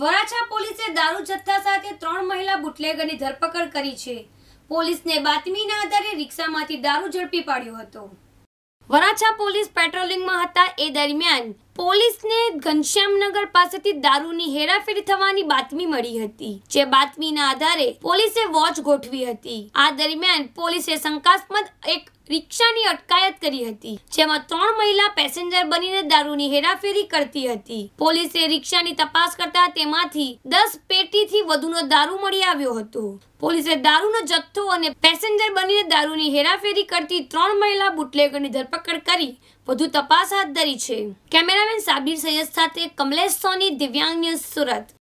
વરાછા પોલીસે દારૂ જથ્થા સાથે ત્રણ મહિલા બુટલેગરની ધરપકડ કરી છે પોલીસને બાતમીના આધારે રિક્ષામાંથી દારૂ ઝડપી પાડ્યો હતો વરાછા પોલીસ પેટ્રોલિંગમાં હતા એ દરમિયાન પોલીસને ઘનશ્યામનગર પાસેથી દારૂની હેરાફેરી થવાની બાતમી મળી હતી જે બાતમીના આધારે પોલીસે વોચ ગોઠવી હતી આ દરમિયાન પોલીસે શંકાસ્પદ એક રિક્ષાની અટકાયત કરી હતી જેમાં ત્રણ મહિલા પેસેન્જર બનીને દારૂની હેરાફેરી કરતી હતી પોલીસે રિક્ષાની તપાસ કરતા તેમાંથી દસ પેટીથી વધુનો દારૂ મળી આવ્યો હતો પોલીસે દારૂનો જથ્થો અને પેસેન્જર બનીને દારૂની હેરાફેરી કરતી ત્રણ મહિલા બુટલેગરની ધરપકડ કરી વધુ તપાસ હાથ ધરી છે કેમેરા સાબિર સૈયદ સાથે કમલેશ સોની દિવ્યાંગ ન્યૂઝ સુરત